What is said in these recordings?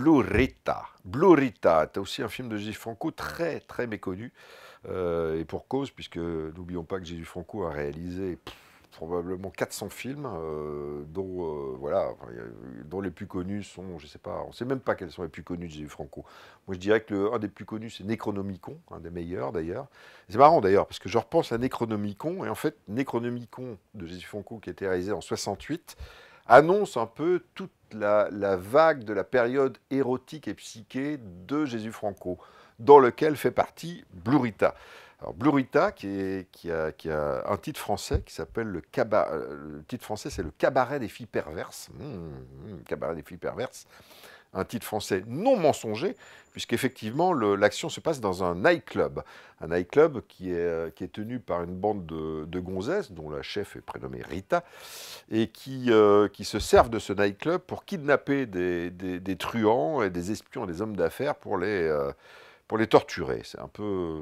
Blue Rita. c'est aussi un film de jésus Franco très très méconnu. Euh, et pour cause, puisque n'oublions pas que Jésus Franco a réalisé probablement 400 films, euh, dont, euh, voilà, dont les plus connus sont, je sais pas, on ne sait même pas quels sont les plus connus de Jésus Franco. Moi, je dirais que le, des plus connus, c'est Necronomicon, un des meilleurs d'ailleurs. C'est marrant d'ailleurs, parce que je repense à Necronomicon, et en fait, Necronomicon de Jésus Franco, qui a été réalisé en 68, annonce un peu toute la, vague de la période érotique et psyché de Jésus Franco, dans lequel fait partie Blurita. Alors Blurita, qui, a, un titre français qui s'appelle euh, le titre français, c'est le cabaret des filles perverses. Mmh, mmh, cabaret des filles perverses un titre français non mensonger, puisqu'effectivement l'action se passe dans un nightclub. Un nightclub qui est, euh, qui est tenu par une bande de, de, gonzesses, dont la chef est prénommée Rita, et qui, euh, qui se servent de ce nightclub pour kidnapper des, truands et des espions et des hommes d'affaires pour les... Euh, pour les torturer. C'est un, peu,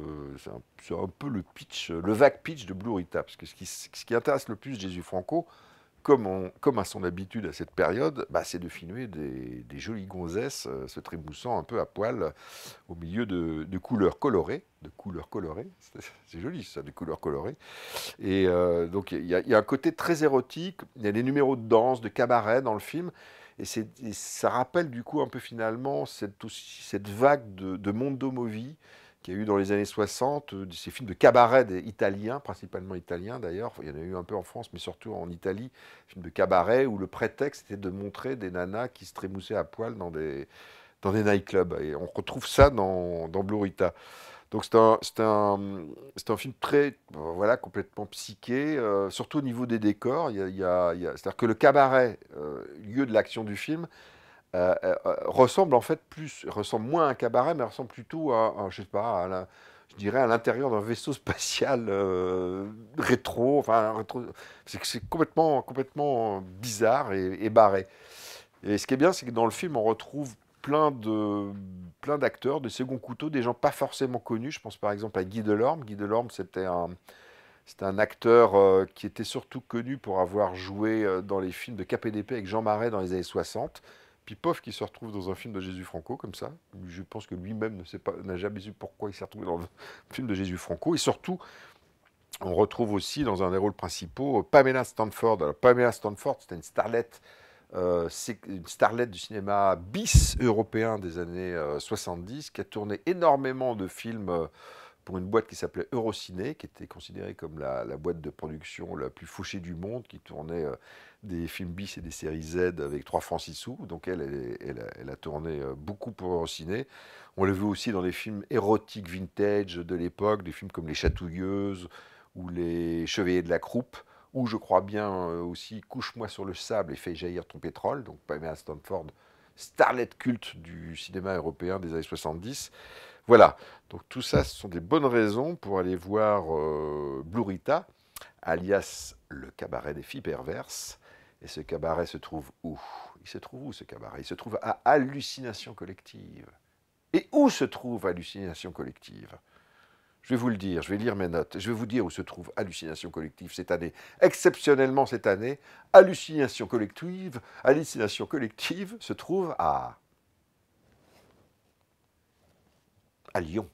peu le pitch, le vague pitch de Blue Rita, parce que ce qui, ce qui intéresse le plus Jésus Franco, comme, à son habitude à cette période, bah, c'est de filmer des, jolies gonzesses euh, se trémoussant un peu à poil euh, au milieu de, couleurs colorées. De couleurs colorées, c'est joli ça, de couleurs colorées. Et euh, donc il y, a un côté très érotique, il y a des numéros de danse, de cabaret dans le film. Et, ça rappelle du coup un peu finalement cette, vague de, de Mondo il y a eu dans les années 60, euh, ces films de cabaret des italiens, principalement italiens d'ailleurs, il y en a eu un peu en France, mais surtout en Italie, films de cabaret où le prétexte était de montrer des nanas qui se trémoussaient à poil dans des, dans des nightclubs. Et on retrouve ça dans, dans Blurita. Donc c'est un, un, un, film très, voilà, complètement psyché, euh, surtout au niveau des décors. c'est-à-dire que le cabaret, euh, lieu de l'action du film, euh, euh, euh, ressemble en fait plus, ressemble moins à un cabaret, mais ressemble plutôt à, je sais pas, je dirais à l'intérieur d'un vaisseau spatial rétro, enfin c'est complètement, complètement bizarre et, barré. Et ce qui est bien, c'est que dans le film, on retrouve plein de plein d'acteurs, de second couteau, des gens pas forcément connus. Je pense par exemple à Guy Delorme. Guy Delorme, c'était un un acteur qui était surtout connu pour avoir joué dans les films de KPDP avec Jean Marais dans les années 60. Puis qui se retrouve dans un film de Jésus Franco, comme ça. Je pense que lui-même n'a jamais su pourquoi il s'est retrouvé dans un film de Jésus Franco. Et surtout, on retrouve aussi dans un des rôles principaux euh, Pamela Stanford. Alors, Pamela Stanford, c'était une starlette. Euh, une starlette du cinéma bis européen des années 70 euh, qui a tourné énormément de films pour une boîte qui s'appelait Eurociné, qui était considérée comme la, boîte de production la plus fauchée du monde, qui tournait euh, des films bis et des séries Z avec trois francs 6 sous. Donc elle, elle, a, tourné euh, beaucoup pour Eurociné. On le voit aussi dans des films érotiques vintage de l'époque, des films comme Les Chatouilleuses ou Les Chevaliers de la Croupe ou je crois bien euh, aussi Couche-moi sur le sable et fais jaillir ton pétrole, donc Pamela Stanford starlet culte du cinéma européen des années 70. Voilà, donc tout ça, ce sont des bonnes raisons pour aller voir euh, Blurita, alias le cabaret des filles perverses. Et ce cabaret se trouve où Il se trouve où ce cabaret Il se trouve à Hallucination Collective. Et où se trouve Hallucination Collective je vais vous le dire, je vais lire mes notes, je vais vous dire où se trouve hallucination collective cette année. Exceptionnellement cette année, hallucination collective, hallucination collective se trouve à à Lyon.